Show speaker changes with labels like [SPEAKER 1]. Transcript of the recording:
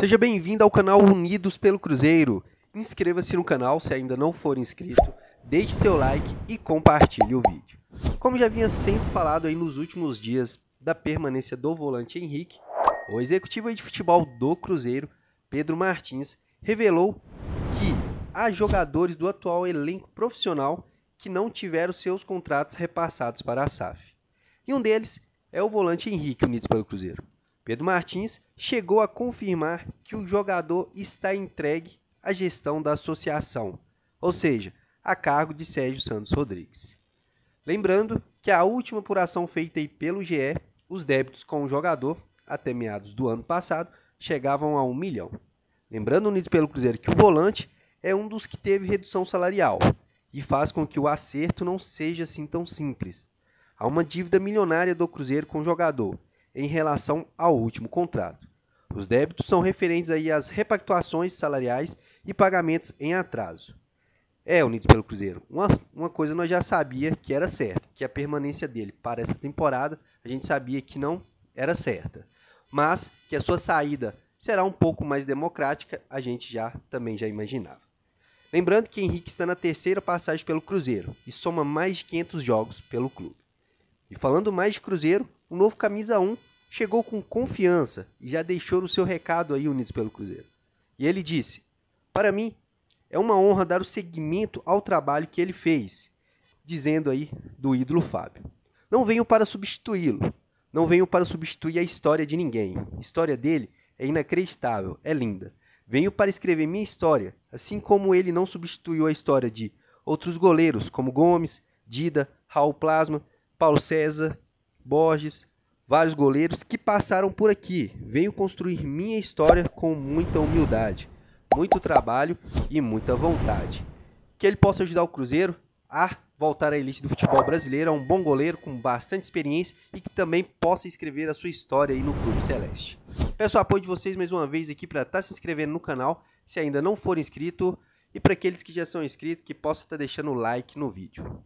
[SPEAKER 1] Seja bem-vindo ao canal Unidos pelo Cruzeiro. Inscreva-se no canal se ainda não for inscrito, deixe seu like e compartilhe o vídeo. Como já vinha sendo falado aí nos últimos dias da permanência do volante Henrique, o executivo de futebol do Cruzeiro, Pedro Martins, revelou que há jogadores do atual elenco profissional que não tiveram seus contratos repassados para a SAF. E um deles é o volante Henrique Unidos pelo Cruzeiro. Pedro Martins chegou a confirmar que o jogador está entregue à gestão da associação, ou seja, a cargo de Sérgio Santos Rodrigues. Lembrando que a última apuração feita pelo GE, os débitos com o jogador, até meados do ano passado, chegavam a um milhão. Lembrando, unido pelo Cruzeiro, que o volante é um dos que teve redução salarial e faz com que o acerto não seja assim tão simples. Há uma dívida milionária do Cruzeiro com o jogador, em relação ao último contrato. Os débitos são referentes aí às repactuações salariais e pagamentos em atraso. É, Unidos pelo Cruzeiro, uma, uma coisa nós já sabia que era certa, que a permanência dele para essa temporada a gente sabia que não era certa, mas que a sua saída será um pouco mais democrática, a gente já também já imaginava. Lembrando que Henrique está na terceira passagem pelo Cruzeiro e soma mais de 500 jogos pelo clube. E falando mais de Cruzeiro, o novo camisa 1 chegou com confiança e já deixou o seu recado aí Unidos pelo Cruzeiro. E ele disse: "Para mim é uma honra dar o seguimento ao trabalho que ele fez", dizendo aí do ídolo Fábio. Não venho para substituí-lo, não venho para substituir a história de ninguém. A história dele é inacreditável, é linda. Venho para escrever minha história, assim como ele não substituiu a história de outros goleiros como Gomes, Dida, Raul Plasma, Paulo César, Borges, vários goleiros que passaram por aqui. Venho construir minha história com muita humildade, muito trabalho e muita vontade. Que ele possa ajudar o Cruzeiro a voltar à elite do futebol brasileiro, a um bom goleiro com bastante experiência e que também possa escrever a sua história aí no Clube Celeste. Peço o apoio de vocês mais uma vez aqui para estar tá se inscrevendo no canal, se ainda não for inscrito, e para aqueles que já são inscritos, que possa estar tá deixando o like no vídeo.